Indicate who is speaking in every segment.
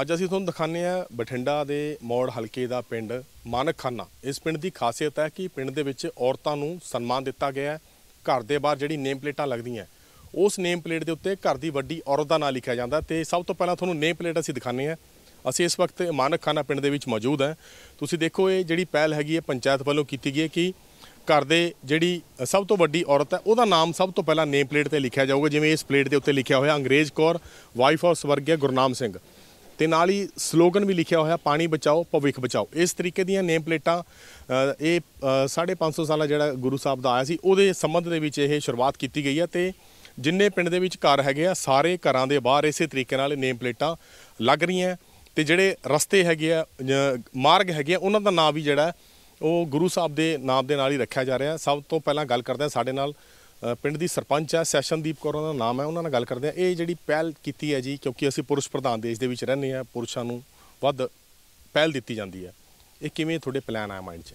Speaker 1: ਅੱਜ ਅਸੀਂ ਤੁਹਾਨੂੰ ਦਿਖਾਣੇ ਆ ਬਠਿੰਡਾ ਦੇ ਮੌੜ ਹਲਕੇ ਦਾ ਪਿੰਡ ਮਾਨਕ ਖਾਨਾ ਇਸ ਪਿੰਡ ਦੀ ਖਾਸੀਅਤ ਹੈ ਕਿ ਪਿੰਡ ਦੇ ਵਿੱਚ ਔਰਤਾਂ ਨੂੰ ਸਨਮਾਨ ਦਿੱਤਾ ਗਿਆ ਹੈ ਘਰ ਦੇ ਬਾਹਰ ਜਿਹੜੀ ਨੇਮ ਪਲੇਟਾਂ ਲੱਗਦੀਆਂ ਉਸ ਨੇਮ ਪਲੇਟ ਦੇ ਉੱਤੇ ਘਰ ਦੀ ਵੱਡੀ ਔਰਤ ਦਾ ਨਾਮ ਲਿਖਿਆ ਜਾਂਦਾ ਤੇ ਸਭ ਤੋਂ ਪਹਿਲਾਂ ਤੁਹਾਨੂੰ ਨੇਮ ਪਲੇਟ ਅਸੀਂ ਦਿਖਾਣੇ ਆ ਅਸੀਂ ਇਸ ਵਕਤ ਮਾਨਕ ਖਾਨਾ ਪਿੰਡ ਦੇ ਵਿੱਚ ਮੌਜੂਦ ਹਾਂ ਤੁਸੀਂ ਦੇਖੋ ਇਹ ਜਿਹੜੀ ਪਹਿਲ ਹੈਗੀ ਹੈ ਪੰਚਾਇਤ ਵੱਲੋਂ ਕੀਤੀ ਗਈ ਹੈ ਕਿ ਘਰ ਦੇ ਜਿਹੜੀ ਸਭ ਤੋਂ ਵੱਡੀ ਔਰਤ ਹੈ ਉਹਦਾ ਨਾਮ ਸਭ ਤੋਂ ਪਹਿਲਾਂ ਨੇਮ ਪਲੇਟ ਤੇ ਲਿਖਿਆ ਜਾਊਗਾ ਜਿਵੇਂ ਇਸ ਪਲੇਟ ਦੇ ਉੱਤੇ ਲਿਖਿਆ ਹੋਇਆ ਅੰਗਰੇਜ਼ ਕੌਰ ਵਾਈਫ ਆਫ ਸਵਰਗਿਆ ਗੁਰਨਾਮ ਸਿੰਘ ਤੇ ਨਾਲ ਹੀ ਸਲੋਗਨ ਵੀ ਲਿਖਿਆ ਹੋਇਆ ਪਾਣੀ ਬਚਾਓ ਭਵਿੱਖ ਬਚਾਓ ਇਸ ਤਰੀਕੇ ਦੀਆਂ ਨੇਮ ਪਲੇਟਾਂ ਇਹ 550 ਸਾਲਾ ਜਿਹੜਾ ਗੁਰੂ ਸਾਹਿਬ ਦਾ ਆਇਆ ਸੀ ਉਹਦੇ ਸੰਬੰਧ ਦੇ ਵਿੱਚ ਇਹ ਸ਼ੁਰੂਆਤ ਕੀਤੀ ਗਈ ਹੈ ਤੇ ਜਿੰਨੇ ਪਿੰਡ ਦੇ ਵਿੱਚ ਘਰ ਹੈਗੇ ਆ ਸਾਰੇ ਘਰਾਂ ਦੇ ਬਾਹਰ ਇਸੇ ਤਰੀਕੇ ਨਾਲ ਨੇਮ ਪਲੇਟਾਂ ਲੱਗ ਰਹੀਆਂ ਤੇ ਜਿਹੜੇ ਰਸਤੇ ਹੈਗੇ ਆ ਮਾਰਗ ਹੈਗੇ ਆ ਉਹਨਾਂ ਦਾ ਨਾਮ ਵੀ ਜਿਹੜਾ ਉਹ ਗੁਰੂ ਸਾਹਿਬ ਦੇ ਨਾਮ ਦੇ ਨਾਲ ਹੀ ਰੱਖਿਆ ਜਾ ਰਿਹਾ ਸਭ ਤੋਂ ਪਹਿਲਾਂ ਗੱਲ ਕਰਦੇ ਆ ਸਾਡੇ ਨਾਲ ਪਿੰਡ ਦੀ ਸਰਪੰਚ ਹੈ ਸੈਸ਼ਨਦੀਪ ਕੌਰ ਦਾ ਨਾਮ ਹੈ ਉਹਨਾਂ ਨਾਲ ਗੱਲ ਕਰਦੇ ਆ ਇਹ ਜਿਹੜੀ ਪਹਿਲ ਕੀਤੀ ਹੈ ਜੀ ਕਿਉਂਕਿ ਅਸੀਂ ਪੁਰਸ਼ ਪ੍ਰਧਾਨ ਦੇਸ਼ ਦੇ ਵਿੱਚ ਰਹਿੰਦੇ ਆ ਪੁਰਸ਼ਾਂ ਨੂੰ ਵੱਧ ਪਹਿਲ ਦਿੱਤੀ ਜਾਂਦੀ ਹੈ ਇਹ ਕਿਵੇਂ ਤੁਹਾਡੇ ਪਲਾਨ ਆ ਮਾਈਂਡ 'ਚ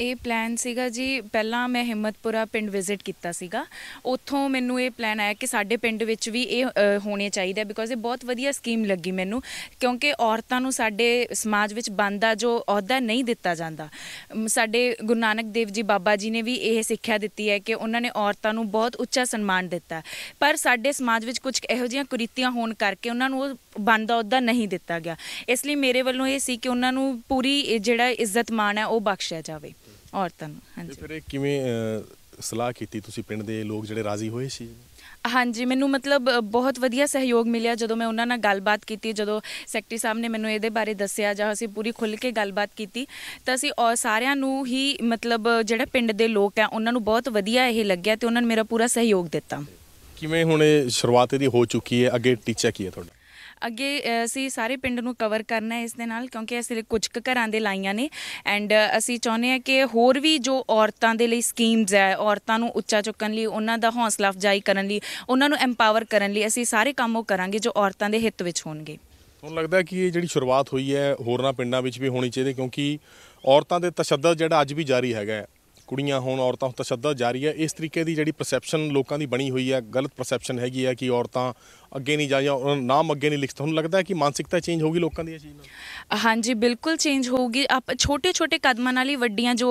Speaker 2: ਇਹ ਪਲਾਨ ਸੀਗਾ ਜੀ ਪਹਿਲਾਂ ਮੈਂ ਹਿੰਮਤਪੁਰਾ ਪਿੰਡ ਵਿਜ਼ਿਟ ਕੀਤਾ ਸੀਗਾ ਉੱਥੋਂ ਮੈਨੂੰ ਇਹ ਪਲਾਨ ਆਇਆ ਕਿ ਸਾਡੇ ਪਿੰਡ ਵਿੱਚ ਵੀ ਇਹ ਹੋਣੇ ਚਾਹੀਦੇ ਬਿਕੋਜ਼ ਇਹ ਬਹੁਤ ਵਧੀਆ ਸਕੀਮ ਲੱਗੀ ਮੈਨੂੰ ਕਿਉਂਕਿ ਔਰਤਾਂ ਨੂੰ ਸਾਡੇ ਸਮਾਜ ਵਿੱਚ ਬੰਦਾ ਜੋ ਅਹੁਦਾ ਨਹੀਂ ਦਿੱਤਾ ਜਾਂਦਾ ਸਾਡੇ ਗੁਰੂ ਨਾਨਕ ਦੇਵ ਜੀ ਬਾਬਾ ਜੀ ਨੇ ਵੀ ਇਹ ਸਿੱਖਿਆ ਦਿੱਤੀ ਹੈ ਕਿ ਉਹਨਾਂ ਨੇ ਔਰਤਾਂ ਨੂੰ ਬਹੁਤ ਉੱਚਾ ਸਨਮਾਨ ਦਿੱਤਾ ਪਰ ਸਾਡੇ ਸਮਾਜ ਵਿੱਚ ਕੁਝ ਇਹੋ ਜਿਹੀਆਂ ਕੁਰੀਤੀਆਂ ਹੋਣ ਕਰਕੇ ਉਹਨਾਂ ਨੂੰ ਉਹ ਬਣਦਾ ਅਹੁਦਾ ਨਹੀਂ ਦਿੱਤਾ ਗਿਆ ਇਸ ਲਈ ਮੇਰੇ ਵੱਲੋਂ ਇਹ ਸੀ ਕਿ ਉਹਨਾਂ ਨੂੰ ਪੂਰੀ ਜਿਹੜਾ ਇੱਜ਼ਤ ਮਾਣ ਹੈ ਉਹ ਬਖਸ਼ਿਆ ਜਾਵੇ ਔਰਤਾਂ ਨੂੰ ਤੇ ਹਾਂਜੀ
Speaker 1: ਫਿਰ ਇਹ ਕਿਵੇਂ ਸਲਾਹ ਕੀਤੀ ਤੁਸੀਂ ਪਿੰਡ ਦੇ ਲੋਕ ਜਿਹੜੇ ਰਾਜ਼ੀ ਹੋਏ ਸੀ
Speaker 2: ਹਾਂਜੀ ਮੈਨੂੰ ਮਤਲਬ ਬਹੁਤ ਵਧੀਆ ਸਹਿਯੋਗ ਮਿਲਿਆ ਜਦੋਂ ਮੈਂ ਉਹਨਾਂ ਨਾਲ ਗੱਲਬਾਤ ਕੀਤੀ ਜਦੋਂ ਸੈਕਟਰੀ ਸਾਹਿਬ ਨੇ ਮੈਨੂੰ ਇਹਦੇ ਬਾਰੇ ਦੱਸਿਆ ਜਾਂ ਅਸੀਂ ਪੂਰੀ ਖੁੱਲ੍ਹ ਕੇ ਗੱਲਬਾਤ ਕੀਤੀ ਤਾਂ ਅਸੀਂ ਔਰ ਸਾਰਿਆਂ ਨੂੰ ਹੀ ਮਤਲਬ ਜਿਹੜੇ ਪਿੰਡ ਦੇ ਲੋਕ ਆ ਉਹਨਾਂ ਨੂੰ ਬਹੁਤ ਵਧੀਆ ਇਹ ਲੱਗਿਆ ਤੇ ਉਹਨਾਂ ਨੇ ਮੇਰਾ ਪੂਰਾ ਸਹਿਯੋਗ ਦਿੱਤਾ
Speaker 1: ਕਿਵੇਂ ਹੁਣ ਇਹ ਸ਼ੁਰੂਆਤ ਇਹਦੀ ਹੋ ਚੁੱਕੀ ਹੈ ਅੱਗੇ ਟੀਚਾ ਕੀ ਹੈ ਤੁਹਾਡਾ
Speaker 2: ਅੱਗੇ ਅਸੀਂ ਸਾਰੇ ਪਿੰਡ ਨੂੰ ਕਵਰ ਕਰਨਾ ਹੈ ਇਸ ਦੇ ਨਾਲ ਕਿਉਂਕਿ ਅਸੀਂ ਕੁਝ ਕੁ ਘਰਾਂ ਦੇ ਲਾਈਆਂ ਨੇ ਐਂਡ ਅਸੀਂ ਚਾਹੁੰਦੇ ਹਾਂ ਕਿ ਹੋਰ ਵੀ ਜੋ ਔਰਤਾਂ ਦੇ ਲਈ ਸਕੀਮਸ ਹੈ ਔਰਤਾਂ ਨੂੰ ਉੱਚਾ ਚੁੱਕਣ ਲਈ ਉਹਨਾਂ ਦਾ ਹੌਸਲਾ ਅਫਜਾਈ ਕਰਨ ਲਈ ਉਹਨਾਂ ਨੂੰ ਐਮਪਾਵਰ ਕਰਨ ਲਈ ਅਸੀਂ ਸਾਰੇ ਕੰਮ ਉਹ ਕਰਾਂਗੇ ਜੋ ਔਰਤਾਂ ਦੇ ਹਿੱਤ ਵਿੱਚ ਹੋਣਗੇ
Speaker 1: ਤੁਹਾਨੂੰ ਲੱਗਦਾ ਕਿ ਇਹ ਜਿਹੜੀ ਸ਼ੁਰੂਆਤ ਹੋਈ ਹੈ ਹੋਰਨਾਂ ਪਿੰਡਾਂ ਵਿੱਚ ਵੀ ਹੋਣੀ ਚਾਹੀਦੀ ਕਿਉਂਕਿ ਔਰਤਾਂ ਦੇ ਤਸ਼ੱਦਦ ਜਿਹੜਾ ਅੱਜ ਵੀ ਜਾਰੀ ਹੈਗਾ ਕੁੜੀਆਂ ਹੋਣ ਔਰਤਾਂ ਤਸ਼ੱਦਦ ਜਾਰੀ ਹੈ ਇਸ ਤਰੀਕੇ ਦੀ ਜਿਹੜੀ ਪਰਸੈਪਸ਼ਨ ਲੋਕਾਂ ਦੀ ਬਣੀ ਹੋਈ ਹੈ ਗਲਤ ਪਰਸੈਪਸ਼ਨ ਹੈਗੀ ਹੈ ਕਿ ਔਰਤਾਂ ਅੱਗੇ ਨਹੀਂ ਜਾ ਜਾਂ ਨਾਮ ਅੱਗੇ ਨਹੀਂ ਲਿਖ ਤੁਹਾਨੂੰ ਲੱਗਦਾ ਹੈ ਕਿ ਮਾਨਸਿਕਤਾ ਚੇਂਜ ਹੋਗੀ ਲੋਕਾਂ ਦੀ ਇਸ ਚੀਜ਼
Speaker 2: ਨਾਲ ਹਾਂਜੀ ਬਿਲਕੁਲ ਚੇਂਜ ਹੋਊਗੀ ਆਪ ਛੋਟੇ ਛੋਟੇ ਕਦਮਾਂ ਨਾਲ ਹੀ ਵੱਡੀਆਂ ਜੋ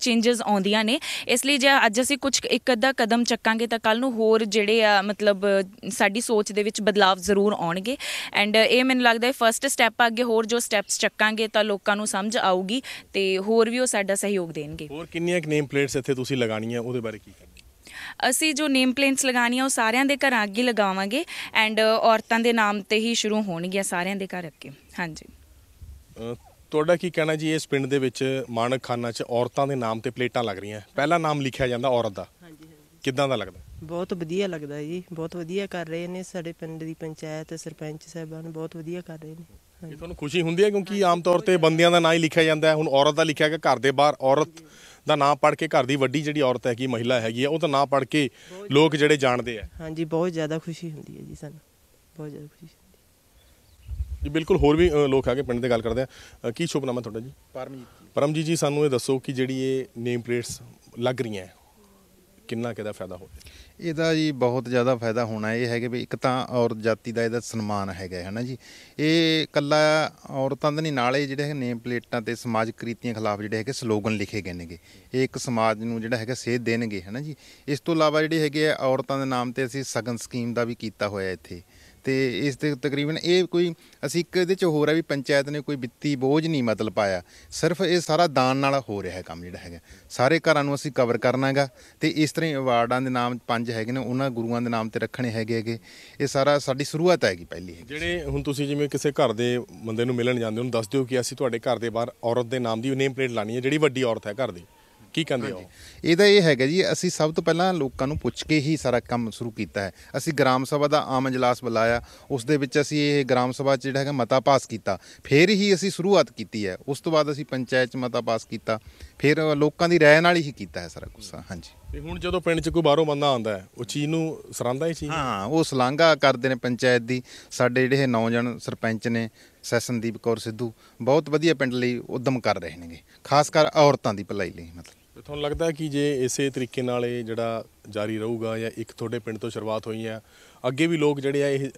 Speaker 2: ਚੇਂजेस ਆਉਂਦੀਆਂ ਨੇ ਇਸ ਲਈ ਜੇ ਅੱਜ ਅਸੀਂ ਕੁਝ ਇੱਕ ਅੱਧਾ ਕਦਮ ਚੱਕਾਂਗੇ ਤਾਂ ਕੱਲ ਨੂੰ ਹੋਰ ਜਿਹੜੇ ਆ ਮਤਲਬ ਸਾਡੀ ਸੋਚ ਦੇ ਵਿੱਚ ਬਦਲਾਅ ਜ਼ਰੂਰ ਆਉਣਗੇ ਐਂਡ ਇਹ ਮੈਨੂੰ ਲੱਗਦਾ ਹੈ ਫਰਸਟ ਸਟੈਪ ਅੱਗੇ ਹੋਰ ਜੋ ਸਟੈਪਸ ਚੱਕਾਂਗੇ ਤਾਂ ਲੋਕਾਂ ਨੂੰ ਸਮਝ ਆਊਗੀ ਤੇ ਹੋਰ ਵੀ ਉਹ ਸਾਡਾ ਸਹਿਯੋਗ ਦੇਣਗੇ ਹੋਰ
Speaker 1: ਕਿੰਨੀਆਂ ਨੇਮ ਪਲੇਟਸ ਇੱਥੇ ਤੁਸੀਂ ਲਗਾਣੀਆਂ ਉਹਦੇ ਬਾਰੇ ਕੀ
Speaker 2: ਅਸੀਂ ਜੋ ਨੇਮ ਪਲੇਨਸ ਲਗਾਣੀਆਂ ਉਹ ਸਾਰਿਆਂ ਦੇ ਘਰਾਂ ਅੱਗੇ ਲਗਾਵਾਂਗੇ ਐਂਡ ਔਰਤਾਂ ਦੇ ਨਾਮ ਤੇ ਹੀ ਸ਼ੁਰੂ ਹੋਣਗੀਆਂ ਸਾਰਿਆਂ ਦੇ ਘਰ ਅੱਗੇ ਹਾਂਜੀ
Speaker 1: ਤੁਹਾਡਾ ਕੀ ਕਹਿਣਾ ਜੀ ਇਸ ਪਿੰਡ ਦੇ ਵਿੱਚ ਮਾਨਕ ਖਾਨਾ 'ਚ ਔਰਤਾਂ ਦੇ ਨਾਮ ਤੇ ਪਲੇਟਾਂ ਲੱਗ ਰਹੀਆਂ ਪਹਿਲਾ ਨਾਮ ਲਿਖਿਆ ਜਾਂਦਾ ਔਰਤ ਦਾ ਕਿੱਦਾਂ ਦਾ ਲੱਗਦਾ
Speaker 3: ਬਹੁਤ ਵਧੀਆ ਲੱਗਦਾ ਜੀ ਬਹੁਤ ਵਧੀਆ ਕਰ ਰਹੇ ਨੇ ਸਾਡੇ ਪਿੰਡ ਦੀ ਪੰਚਾਇਤ ਸਰਪੰਚ ਸਾਹਿਬਾਨ ਬਹੁਤ ਵਧੀਆ ਕਰ ਰਹੇ ਨੇ ਇਹ ਤੁਹਾਨੂੰ ਖੁਸ਼ੀ
Speaker 1: ਹੁੰਦੀ ਹੈ ਕਿਉਂਕਿ ਆਮ ਤੌਰ ਤੇ ਬੰਦਿਆਂ ਦਾ ਨਾਂ ਹੀ ਲਿਖਿਆ ਜਾਂਦਾ ਹੈ ਹੁਣ ਔਰਤ ਦਾ ਲਿਖਿਆ ਹੈ ਘਰ ਦੇ ਬਾਹਰ ਔਰਤ ਦਾ ਨਾਂ ਪੜ ਕੇ ਘਰ ਦੀ ਵੱਡੀ ਜਿਹੜੀ ਔਰਤ ਹੈਗੀ ਮਹਿਲਾ ਹੈਗੀ ਆ ਉਹ ਤਾਂ ਨਾਂ ਪੜ ਕੇ ਲੋਕ ਜਿਹੜੇ ਜਾਣਦੇ ਆ
Speaker 3: ਹਾਂਜੀ ਬਹੁਤ ਜ਼ਿਆਦਾ ਖੁਸ਼ੀ ਹੁੰਦੀ ਹੈ ਜੀ ਸਾਨੂੰ ਬਹੁਤ ਜ਼ਿਆਦਾ ਖੁਸ਼ੀ ਹੁੰਦੀ
Speaker 1: ਜੀ ਬਿਲਕੁਲ ਹੋਰ ਵੀ ਲੋਕ ਆ ਕੇ ਪਿੰਡ ਦੇ ਗੱਲ ਕਰਦੇ ਆ ਕੀ ਹੈ ਤੁਹਾਡਾ ਜੀ ਪਰਮਜੀਤ ਜੀ ਪਰਮਜੀਤ ਜੀ ਸਾਨੂੰ ਇਹ ਦੱਸੋ ਕਿ ਜਿਹੜੀ ਇਹ ਨੇਮ ਪਲੇਟਸ ਲੱਗ ਰਹੀਆਂ ਕਿੰਨਾ ਕਿਹਦਾ ਫਾਇਦਾ ਹੋਵੇ
Speaker 4: ਇਹਦਾ ਜੀ ਬਹੁਤ ਜ਼ਿਆਦਾ ਫਾਇਦਾ ਹੋਣਾ ਇਹ ਹੈਗੇ ਵੀ ਇੱਕ ਤਾਂ ਔਰਤ ਜਾਤੀ ਦਾ ਇਹਦਾ ਸਨਮਾਨ ਹੈਗਾ ਹੈ ਨਾ ਜੀ ਇਹ ਕੱਲਾ ਔਰਤਾਂ ਦੇ ਨਹੀਂ ਨਾਲੇ ਜਿਹੜੇ ਹੈ ਨੇਮ ਪਲੇਟਾਂ ਤੇ ਸਮਾਜਿਕ ਕ੍ਰੀਤੀਆਂ ਖਿਲਾਫ ਜਿਹੜੇ ਹੈਗੇ ਸਲੋਗਨ ਲਿਖੇ ਗਏ ਨੇਗੇ ਇਹ ਇੱਕ ਸਮਾਜ ਨੂੰ ਜਿਹੜਾ ਹੈਗਾ ਸੇਧ ਦੇਣਗੇ ਹੈ ਨਾ ਜੀ ਇਸ ਤੋਂ ਇਲਾਵਾ ਜਿਹੜੇ ਹੈਗੇ ਔਰਤਾਂ ਦੇ ਨਾਮ ਤੇ ਅਸੀਂ ਸਗਨ ਸਕੀਮ ਦਾ ਵੀ ਕੀਤਾ ਹੋਇਆ ਇੱਥੇ ਤੇ ਇਸ ਤੇ ਤਕਰੀਬਨ ਇਹ ਕੋਈ ਅਸੀਂ ਇੱਕ ਇਹਦੇ ਚ ਹੋਰ ਆ ਵੀ ਪੰਚਾਇਤ ਨੇ ਕੋਈ ਵਿੱਤੀ ਬੋਝ ਨਹੀਂ ਮਤਲਬ ਪਾਇਆ ਸਿਰਫ ਇਹ ਸਾਰਾ ਦਾਨ ਨਾਲ ਹੋ ਰਿਹਾ ਹੈ ਕੰਮ ਜਿਹੜਾ ਹੈਗਾ ਸਾਰੇ ਘਰਾਂ ਨੂੰ ਅਸੀਂ ਕਵਰ ਕਰਨਾਗਾ ਤੇ ਇਸ ਤਰ੍ਹਾਂ ਅਵਾਰਡਾਂ ਦੇ ਨਾਮ ਪੰਜ ਹੈਗੇ ਨੇ ਉਹਨਾਂ ਗੁਰੂਆਂ ਦੇ ਨਾਮ ਤੇ ਰੱਖਣੇ ਹੈਗੇ ਹੈਗੇ ਇਹ ਸਾਰਾ ਸਾਡੀ ਸ਼ੁਰੂਆਤ ਹੈਗੀ ਪਹਿਲੀ
Speaker 1: ਹੈ ਜਿਹੜੇ ਹੁਣ ਤੁਸੀਂ ਜਿਵੇਂ ਕਿਸੇ ਘਰ ਦੇ ਬੰਦੇ ਨੂੰ ਮਿਲਣ ਜਾਂਦੇ ਹੋ ਉਹਨੂੰ ਦੱਸ ਦਿਓ ਕਿ ਅਸੀਂ ਤੁਹਾਡੇ ਘਰ ਦੇ ਬਾਹਰ ਔਰਤ ਦੇ ਨਾਮ ਦੀ ਨੇਮ ਪਲੇਟ ਲਾਣੀ ਹੈ ਜਿਹੜੀ ਵੱਡੀ ਔਰਤ ਹੈ ਘਰ ਦੀ ਕੀ ਕਹਿੰਦੇ ਹੋ
Speaker 4: ਇਹਦਾ ਇਹ ਹੈਗਾ ਜੀ ਅਸੀਂ ਸਭ ਤੋਂ ਪਹਿਲਾਂ ਲੋਕਾਂ ਨੂੰ ਪੁੱਛ ਕੇ ਹੀ ਸਾਰਾ ਕੰਮ ਸ਼ੁਰੂ ਕੀਤਾ ਹੈ ਅਸੀਂ ਗ੍ਰਾਮ ਸਭਾ ਦਾ ਆਮ ਇਜਲਾਸ ਬੁਲਾਇਆ ਉਸ ਦੇ ਵਿੱਚ ਅਸੀਂ ਇਹ ਗ੍ਰਾਮ ਸਭਾ ਚ ਜਿਹੜਾ ਹੈਗਾ ਮਤਾ ਪਾਸ ਕੀਤਾ ਫਿਰ ਹੀ ਅਸੀਂ ਸ਼ੁਰੂਆਤ ਕੀਤੀ ਹੈ ਉਸ ਤੋਂ ਬਾਅਦ ਅਸੀਂ ਪੰਚਾਇਤ ਚ ਮਤਾ ਪਾਸ ਕੀਤਾ ਫਿਰ ਲੋਕਾਂ ਦੀ ਰਾਏ ਨਾਲ ਹੀ ਕੀਤਾ ਹੈ ਸਾਰਾ ਕੁਝ ਹਾਂਜੀ ਤੇ ਹੁਣ
Speaker 1: ਜਦੋਂ ਪਿੰਡ 'ਚ ਕੋਈ ਬਾਹਰੋਂ
Speaker 4: ਬੰਦਾ ਆਉਂਦਾ ਹੈ ਉਹ ਚੀਜ਼ ਨੂੰ ਸਰਾਂਦਾ ਹੀ ਚੀਜ਼ ਹਾਂ ਉਹ ਸਲਾਂਘਾ ਕਰਦੇ ਨੇ ਪੰਚਾਇਤ ਦੀ ਸਾਡੇ ਜਿਹੜੇ ਇਹ ਨੌਜਵਾਨ ਸਰਪੰਚ ਨੇ ਸੈਸਨਦੀਪ ਕੌਰ ਸਿੱਧੂ ਬਹੁਤ ਵਧੀਆ ਪਿੰਡ ਲਈ ਉਦਮ ਕਰ ਰਹੇ ਨੇਗੇ ਖਾਸ ਕਰ ਔਰਤਾਂ ਦੀ ਭਲਾਈ ਲਈ ਮਤਲਬ
Speaker 1: ਤੁਹਾਨੂੰ ਲੱਗਦਾ ਕਿ ਜੇ ਇਸੇ ਤਰੀਕੇ ਨਾਲ ਇਹ ਜਿਹੜਾ ਜਾਰੀ ਰਹੂਗਾ ਜਾਂ ਇੱਕ ਤੁਹਾਡੇ ਪਿੰਡ ਤੋਂ ਸ਼ੁਰੂਆਤ ਹੋਈ ਹੈ ਅੱਗੇ ਵੀ ਲੋਕ ਜਿਹੜੇ ਆ ਇਹ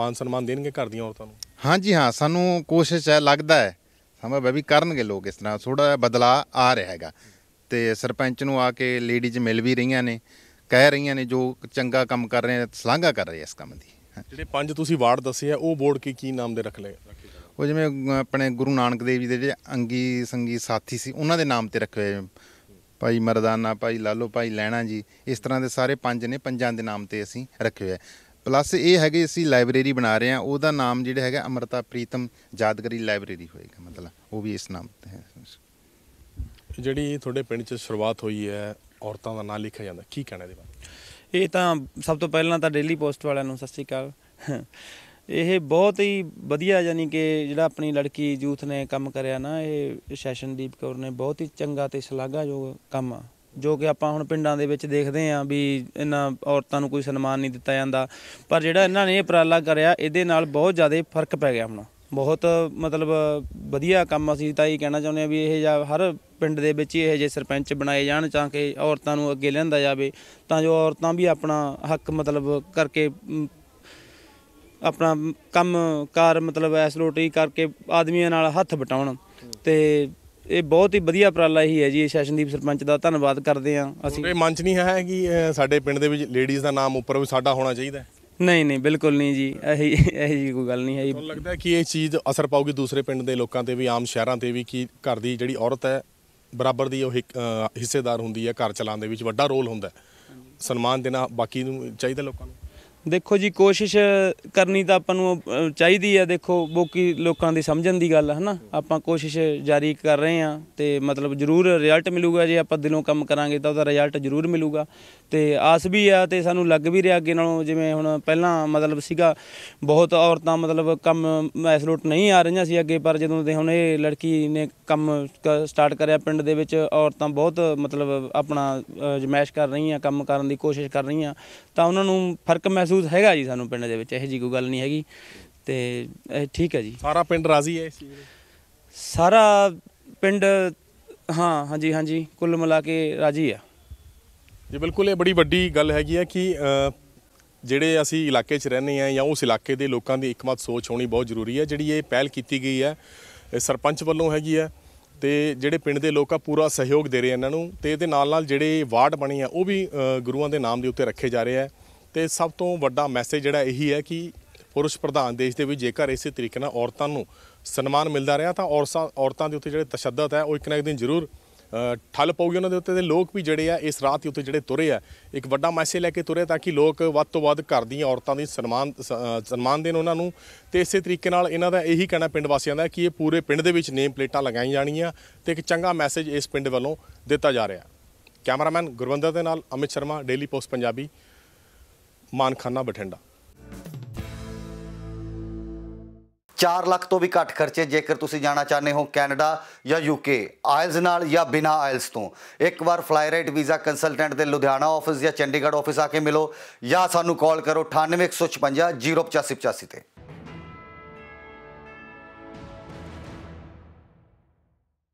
Speaker 1: ਮਾਨ ਸਨਮਾਨ ਦੇਣਗੇ ਘਰ ਦੀਆਂ ਔਰਤਾਂ ਨੂੰ
Speaker 4: ਹਾਂਜੀ ਹਾਂ ਸਾਨੂੰ ਕੋਸ਼ਿਸ਼ ਹੈ ਲੱਗਦਾ ਹੈ ਸਮਾਂ ਵੀ ਕਰਨਗੇ ਲੋਕ ਇਸ ਤਰ੍ਹਾਂ ਥੋੜਾ ਬਦਲਾ ਆ ਰਿਹਾ ਹੈਗਾ ਤੇ ਸਰਪੰਚ ਨੂੰ ਆ ਕੇ ਲੇਡੀਜ਼ ਮਿਲ ਵੀ ਰਹੀਆਂ ਨੇ ਕਹਿ ਰਹੀਆਂ ਨੇ ਜੋ ਚੰਗਾ ਕੰਮ ਕਰ ਰਹੇ ਨੇ ਸਲਾਂਘਾ ਕਰ ਰਹੇ ਇਸ ਕੰਮ ਦੀ
Speaker 1: ਜਿਹੜੇ ਪੰਜ ਤੁਸੀਂ ਵਾਰਡ ਦੱਸੇ ਆ ਉਹ ਬੋਰਡ ਕੀ ਕੀ ਨਾਮ ਦੇ ਰੱਖ ਲਏ
Speaker 4: ਉਹ ਜਿਵੇਂ ਆਪਣੇ ਗੁਰੂ ਨਾਨਕ ਦੇਵ ਜੀ ਦੇ ਜਿਹੜੇ ਅੰਗੀ ਸੰਗੀ ਸਾਥੀ ਸੀ ਉਹਨਾਂ ਦੇ ਨਾਮ ਤੇ ਰੱਖੇ ਹੋਏ ਭਾਈ ਮਰਦਾਨਾ ਭਾਈ ਲਾਲੋ ਭਾਈ ਲੈਣਾ ਜੀ ਇਸ ਤਰ੍ਹਾਂ ਦੇ ਸਾਰੇ ਪੰਜ ਨੇ ਪੰਜਾਂ ਦੇ ਨਾਮ ਤੇ ਅਸੀਂ ਰੱਖੇ ਹੋਏ ਪਲੱਸ ਇਹ ਹੈਗੇ ਅਸੀਂ ਲਾਇਬ੍ਰੇਰੀ ਬਣਾ ਰਹੇ ਆ ਉਹਦਾ ਨਾਮ ਜਿਹੜਾ ਹੈਗਾ ਅਮਰਤਾ ਪ੍ਰੀਤਮ ਯਾਦਗਰੀ ਲਾਇਬ੍ਰੇਰੀ ਹੋਏਗਾ ਮਤਲਬ ਉਹ ਵੀ ਇਸ
Speaker 1: ਨਾਮ ਤੇ ਹੈ ਜਿਹੜੀ ਤੁਹਾਡੇ ਪਿੰਡ 'ਚ ਸ਼ੁਰੂਆਤ ਹੋਈ ਹੈ ਔਰਤਾਂ ਦਾ ਨਾਂ
Speaker 3: ਲਿਖਿਆ ਜਾਂਦਾ ਕੀ ਕਹਿਣਾ ਇਹਦੇ ਬਾਰੇ ਇਹ ਤਾਂ ਸਭ ਤੋਂ ਪਹਿਲਾਂ ਤਾਂ ਡੇਲੀ ਪੋਸਟ ਵਾਲਿਆਂ ਨੂੰ ਸਤਿ ਸ਼੍ਰੀ ਅਕਾਲ ਇਹ ਬਹੁਤ ਹੀ ਵਧੀਆ ਯਾਨੀ ਕਿ ਜਿਹੜਾ ਆਪਣੀ ਲੜਕੀ ਯੂਥ ਨੇ ਕੰਮ ਕਰਿਆ ਨਾ ਇਹ ਸੈਸ਼ਨਦੀਪ ਕੌਰ ਨੇ ਬਹੁਤ ਹੀ ਚੰਗਾ ਤੇ ਸ਼ਲਾਘਾਯੋਗ ਕੰਮ ਜੋ ਕਿ ਆਪਾਂ ਹੁਣ ਪਿੰਡਾਂ ਦੇ ਵਿੱਚ ਦੇਖਦੇ ਆਂ ਵੀ ਇਹਨਾਂ ਔਰਤਾਂ ਨੂੰ ਕੋਈ ਸਨਮਾਨ ਨਹੀਂ ਦਿੱਤਾ ਜਾਂਦਾ ਪਰ ਜਿਹੜਾ ਇਹਨਾਂ ਨੇ ਇਹ ਪ੍ਰਾਲਾ ਕਰਿਆ ਇਹਦੇ ਨਾਲ ਬਹੁਤ ਜ਼ਿਆਦਾ ਫਰਕ ਪੈ ਗਿਆ ਹੁਣ ਬਹੁਤ ਮਤਲਬ ਵਧੀਆ ਕੰਮ ਅਸੀਂ ਤਾਂ ਇਹ ਕਹਿਣਾ ਚਾਹੁੰਦੇ ਆ ਵੀ ਇਹ ਜਾਂ ਹਰ ਪਿੰਡ ਦੇ ਵਿੱਚ ਇਹ ਜੇ ਸਰਪੰਚ ਬਣਾਏ ਜਾਣ ਤਾਂ ਕਿ ਔਰਤਾਂ ਨੂੰ ਅੱਗੇ ਲਿਆਂਦਾ ਜਾਵੇ ਤਾਂ ਜੋ ਔਰਤਾਂ ਵੀ ਆਪਣਾ ਹੱਕ ਮਤਲਬ ਕਰਕੇ ਆਪਣਾ ਕੰਮ ਕਾਰ ਮਤਲਬ ਲੋਟਰੀ ਕਰਕੇ ਆਦਮੀਆਂ ਨਾਲ ਹੱਥ ਵਟਾਉਣ ਤੇ ਇਹ ਬਹੁਤ ਹੀ ਵਧੀਆ ਪ੍ਰਾਲਾ ਹੀ ਹੈ ਜੀ ਸ਼ਸ਼ਨਦੀਪ ਸਰਪੰਚ ਦਾ ਧੰਨਵਾਦ ਕਰਦੇ ਆ ਅਸੀਂ ਇਹ ਮੰਚ
Speaker 1: ਨਹੀਂ ਹੈ ਕਿ ਸਾਡੇ ਪਿੰਡ ਦੇ ਵਿੱਚ ਲੇਡੀਜ਼ ਦਾ ਨਾਮ ਉੱਪਰ ਵੀ ਸਾਡਾ ਹੋਣਾ ਚਾਹੀਦਾ
Speaker 3: ਨਹੀਂ ਨਹੀਂ ਬਿਲਕੁਲ ਨਹੀਂ ਜੀ
Speaker 1: ਇਹੀ ਇਹੀ ਜੀ ਕੋਈ ਗੱਲ ਨਹੀਂ ਹੈ ਜੀ ਲੱਗਦਾ ਕਿ ਇਹ ਚੀਜ਼ ਅਸਰ ਪਾਉਗੀ ਦੂਸਰੇ ਪਿੰਡ ਦੇ ਲੋਕਾਂ ਤੇ ਵੀ ਆਮ ਸ਼ਹਿਰਾਂ ਤੇ ਵੀ ਕੀ ਘਰ ਦੀ ਜਿਹੜੀ ਔਰਤ ਹੈ ਬਰਾਬਰ ਦੀ ਉਹ ਹਿੱਸੇਦਾਰ ਹੁੰਦੀ ਹੈ ਘਰ ਚਲਾਉਣ ਦੇ ਵਿੱਚ ਵੱਡਾ ਰੋਲ
Speaker 3: ਹੁੰਦਾ ਸਨਮਾਨ ਦੇਣਾ ਬਾਕੀ ਨੂੰ ਚਾਹੀਦਾ ਲੋਕਾਂ ਨੂੰ ਦੇਖੋ ਜੀ ਕੋਸ਼ਿਸ਼ ਕਰਨੀ ਤਾਂ ਆਪਾਂ ਨੂੰ ਚਾਹੀਦੀ ਆ ਦੇਖੋ ਬੋਕੀ ਲੋਕਾਂ ਦੀ ਸਮਝਣ ਦੀ ਗੱਲ ਹੈ ਨਾ ਆਪਾਂ ਕੋਸ਼ਿਸ਼ ਜਾਰੀ ਕਰ ਰਹੇ ਆ ਤੇ ਮਤਲਬ ਜ਼ਰੂਰ ਰਿਜ਼ਲਟ ਮਿਲੂਗਾ ਜੇ ਆਪਾਂ ਦਿਲੋਂ ਕੰਮ ਕਰਾਂਗੇ ਤਾਂ ਉਹਦਾ ਰਿਜ਼ਲਟ ਜ਼ਰੂਰ ਮਿਲੂਗਾ ਤੇ ਆਸ ਵੀ ਆ ਤੇ ਸਾਨੂੰ ਲੱਗ ਵੀ ਰਿਹਾ ਅੱਗੇ ਨਾਲੋਂ ਜਿਵੇਂ ਹੁਣ ਪਹਿਲਾਂ ਮਤਲਬ ਸੀਗਾ ਬਹੁਤ ਔਰਤਾਂ ਮਤਲਬ ਕੰਮ ਲੋਟ ਨਹੀਂ ਆ ਰਹੀਆਂ ਸੀ ਅੱਗੇ ਪਰ ਜਦੋਂ ਦੇ ਹੁਣ ਇਹ ਲੜਕੀ ਨੇ ਕੰਮ ਸਟਾਰਟ ਕਰਿਆ ਪਿੰਡ ਦੇ ਵਿੱਚ ਔਰਤਾਂ ਬਹੁਤ ਮਤਲਬ ਆਪਣਾ ਜਮੈਸ਼ ਕਰ ਰਹੀਆਂ ਕੰਮ ਕਰਨ ਦੀ ਕੋਸ਼ਿਸ਼ ਕਰ ਰਹੀਆਂ ਤਾਂ ਉਹਨਾਂ ਨੂੰ ਫਰਕ ਮੈਸ ਮਹਿਸੂਸ ਹੈਗਾ ਜੀ ਸਾਨੂੰ ਪਿੰਡ ਦੇ ਵਿੱਚ ਇਹ ਜੀ ਕੋਈ ਗੱਲ ਨਹੀਂ ਹੈਗੀ ਤੇ ਇਹ ਠੀਕ ਹੈ ਜੀ ਸਾਰਾ ਪਿੰਡ ਰਾਜ਼ੀ ਹੈ ਇਸ ਚੀਜ਼ ਲਈ ਸਾਰਾ ਪਿੰਡ ਹਾਂ ਹਾਂਜੀ ਹਾਂਜੀ ਕੁੱਲ ਮਿਲਾ ਕੇ ਰਾਜੀ ਆ
Speaker 1: ਜੀ ਬਿਲਕੁਲ ਇਹ ਬੜੀ ਵੱਡੀ ਗੱਲ ਹੈਗੀ ਹੈ ਕਿ ਜਿਹੜੇ ਅਸੀਂ ਇਲਾਕੇ 'ਚ ਰਹਿੰਦੇ ਆ ਜਾਂ ਉਸ ਇਲਾਕੇ ਦੇ ਲੋਕਾਂ ਦੀ ਇੱਕਮਤ ਸੋਚ ਹੋਣੀ ਬਹੁਤ ਜ਼ਰੂਰੀ ਹੈ ਜਿਹੜੀ ਇਹ ਪਹਿਲ ਕੀਤੀ ਗਈ ਹੈ ਸਰਪੰਚ ਵੱਲੋਂ ਹੈਗੀ ਹੈ ਤੇ ਜਿਹੜੇ ਪਿੰਡ ਦੇ ਲੋਕ ਆ ਪੂਰਾ ਸਹਿਯੋਗ ਦੇ ਰਹੇ ਇਹਨਾਂ ਨੂੰ ਤੇ ਇਹਦੇ ਨਾਲ ਨਾਲ ਜਿਹੜੇ ਵਾਰਡ ਬਣੇ ਆ ਉਹ ਵੀ ਗੁਰੂਆਂ ਦੇ ਨਾਮ ਦੇ ਉੱਤੇ ਰੱਖੇ ਜਾ ਰਹੇ ਆ ਤੇ ਸਭ ਤੋਂ ਵੱਡਾ ਮੈਸੇਜ ਜਿਹੜਾ ਇਹੀ ਹੈ ਕਿ ਪੁਰਸ਼ ਪ੍ਰਧਾਨ ਦੇਸ਼ ਦੇ ਵਿੱਚ ਜੇਕਰ ਇਸੇ ਤਰੀਕੇ ਨਾਲ ਔਰਤਾਂ ਨੂੰ ਸਨਮਾਨ ਮਿਲਦਾ ਰਿਹਾ ਤਾਂ ਔਰਤਾਂ ਦੇ ਉੱਤੇ ਜਿਹੜੇ ਤਸ਼ੱਦਦ ਹੈ ਉਹ ਇੱਕ ਨਾ ਇੱਕ ਦਿਨ ਜ਼ਰੂਰ ਠੱਲ ਪਾਉਗੀ ਉਹਨਾਂ ਦੇ ਉੱਤੇ ਤੇ ਲੋਕ ਵੀ ਜਿਹੜੇ ਆ ਇਸ ਰਾਤ ਦੇ ਉੱਤੇ ਜਿਹੜੇ ਤੁਰੇ ਆ ਇੱਕ ਵੱਡਾ ਮੈਸੇਜ ਲੈ ਕੇ ਤੁਰੇ ਤਾਂ ਕਿ ਲੋਕ ਵੱਧ ਤੋਂ ਵੱਧ ਘਰ ਦੀਆਂ ਔਰਤਾਂ ਦੀ ਸਨਮਾਨ ਸਨਮਾਨ ਦੇਣ ਉਹਨਾਂ ਨੂੰ ਤੇ ਇਸੇ ਤਰੀਕੇ ਨਾਲ ਇਹਨਾਂ ਦਾ ਇਹੀ ਕਹਿਣਾ ਪਿੰਡ ਵਾਸੀਆਂ ਦਾ ਕਿ ਇਹ ਪੂਰੇ ਪਿੰਡ ਦੇ ਵਿੱਚ ਨੇਮ ਪਲੇਟਾਂ ਲਗਾਈਆਂ ਜਾਣੀਆਂ ਤੇ ਇੱਕ ਚੰਗਾ ਮੈਸੇਜ ਇਸ ਪਿੰਡ ਵੱਲੋਂ ਦਿੱਤਾ ਜਾ ਰਿਹਾ ਕੈਮਰਾਮੈਨ ਗੁਰਵੰਦਰ ਦੇ ਨਾਲ ਅਮਿਤ ਸ਼ਰਮਾ ਡੇਲੀ ਪੋਸਟ ਪੰਜਾਬੀ ਮਾਨਖਾਨਾ ਬਠਿੰਡਾ 4 ਲੱਖ ਤੋਂ ਵੀ ਘੱਟ ਖਰਚੇ ਜੇਕਰ ਤੁਸੀਂ ਜਾਣਾ ਚਾਹੁੰਦੇ ਹੋ ਕੈਨੇਡਾ
Speaker 4: ਜਾਂ ਯੂਕੇ ਆਇਲਸ ਨਾਲ ਜਾਂ ਬਿਨਾ ਆਇਲਸ ਤੋਂ ਇੱਕ ਵਾਰ ਰਾਈਟ ਵੀਜ਼ਾ ਕੰਸਲਟੈਂਟ ਦੇ ਲੁਧਿਆਣਾ ਆਫਿਸ ਜਾਂ ਚੰਡੀਗੜ੍ਹ ਆਫਿਸ ਆ ਕੇ ਮਿਲੋ ਜਾਂ ਸਾਨੂੰ ਕਾਲ ਕਰੋ 9815508585
Speaker 2: ਤੇ